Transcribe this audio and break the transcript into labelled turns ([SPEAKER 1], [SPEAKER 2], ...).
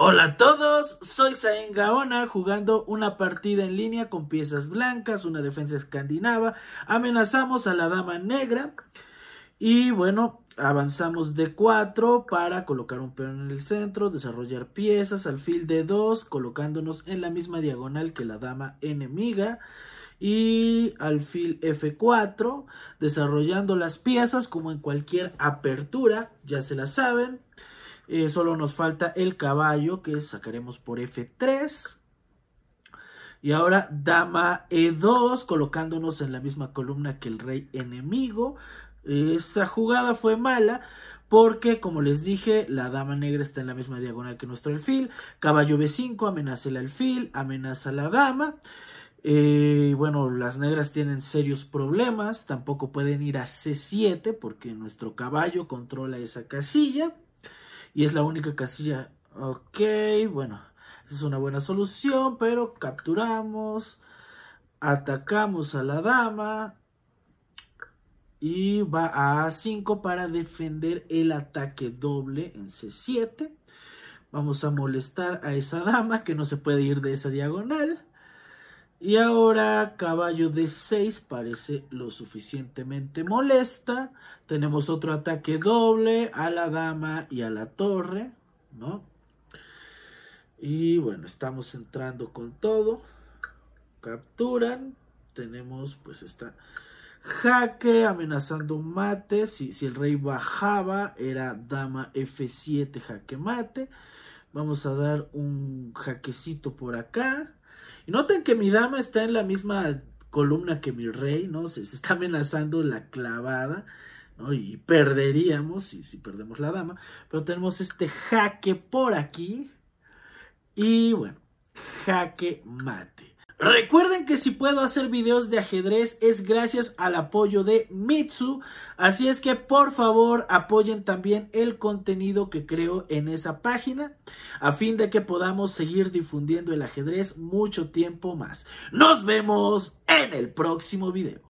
[SPEAKER 1] Hola a todos, soy Sain Gaona jugando una partida en línea con piezas blancas, una defensa escandinava. Amenazamos a la dama negra y bueno, avanzamos de 4 para colocar un peón en el centro, desarrollar piezas, alfil de 2 colocándonos en la misma diagonal que la dama enemiga y alfil F4 desarrollando las piezas como en cualquier apertura, ya se la saben. Eh, solo nos falta el caballo que sacaremos por F3. Y ahora dama E2 colocándonos en la misma columna que el rey enemigo. Esa jugada fue mala porque, como les dije, la dama negra está en la misma diagonal que nuestro alfil. Caballo B5 amenaza el alfil, amenaza la dama. Eh, bueno, las negras tienen serios problemas, tampoco pueden ir a C7 porque nuestro caballo controla esa casilla y es la única casilla. Ok, bueno, es una buena solución, pero capturamos, atacamos a la dama y va a A5 para defender el ataque doble en C7. Vamos a molestar a esa dama que no se puede ir de esa diagonal. Y ahora caballo de 6 parece lo suficientemente molesta. Tenemos otro ataque doble a la dama y a la torre, ¿no? Y bueno, estamos entrando con todo. Capturan. Tenemos pues esta jaque amenazando mate. Si, si el rey bajaba era dama F7 jaque mate. Vamos a dar un jaquecito por acá y noten que mi dama está en la misma columna que mi rey, ¿no? Se, está amenazando la clavada, ¿no? Y perderíamos si perdemos la dama. Pero tenemos este jaque por aquí. Y bueno, jaque mate. Recuerden que si puedo hacer videos de ajedrez es gracias al apoyo de Mitsu, así es que por favor apoyen también el contenido que creo en esa página a fin de que podamos seguir difundiendo el ajedrez mucho tiempo más. Nos vemos en el próximo video.